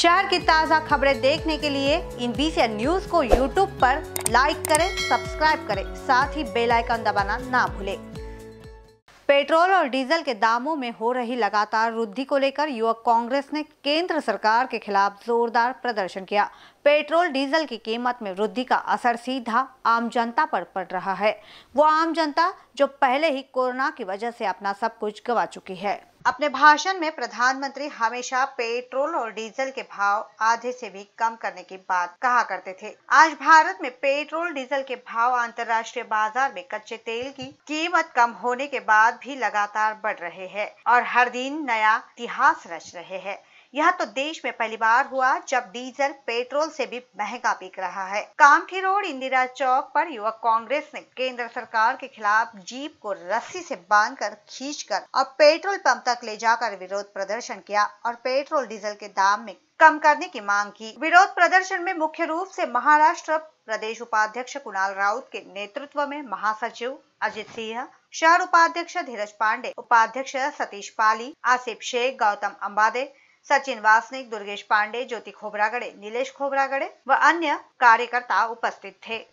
शहर की ताज़ा खबरें देखने के लिए इन बीसी न्यूज को यूट्यूब पर लाइक करें सब्सक्राइब करें साथ ही बेल आइकन दबाना ना भूलें पेट्रोल और डीजल के दामों में हो रही लगातार वृद्धि को लेकर युवक कांग्रेस ने केंद्र सरकार के खिलाफ जोरदार प्रदर्शन किया पेट्रोल डीजल की कीमत में वृद्धि का असर सीधा आम जनता पर पड़ रहा है वो आम जनता जो पहले ही कोरोना की वजह से अपना सब कुछ गवा चुकी है अपने भाषण में प्रधानमंत्री हमेशा पेट्रोल और डीजल के भाव आधे से भी कम करने की बात कहा करते थे आज भारत में पेट्रोल डीजल के भाव अंतर्राष्ट्रीय बाजार में कच्चे तेल की कीमत कम होने के बाद भी लगातार बढ़ रहे हैं और हर दिन नया इतिहास रच रहे हैं यह तो देश में पहली बार हुआ जब डीजल पेट्रोल से भी महंगा बिक रहा है कामठी रोड इंदिरा चौक पर युवक कांग्रेस ने केंद्र सरकार के खिलाफ जीप को रस्सी से बांध कर खींच कर और पेट्रोल पंप तक ले जाकर विरोध प्रदर्शन किया और पेट्रोल डीजल के दाम में कम करने की मांग की विरोध प्रदर्शन में मुख्य रूप से महाराष्ट्र प्रदेश उपाध्यक्ष कुणाल राउत के नेतृत्व में महासचिव अजित सिंह शहर उपाध्यक्ष धीरज पांडे उपाध्यक्ष सतीश पाली आसिफ शेख गौतम अम्बादे सचिन वासनिक दुर्गेश पांडे ज्योति खोबरागड़े नीलेश खोबरागड़े व अन्य कार्यकर्ता उपस्थित थे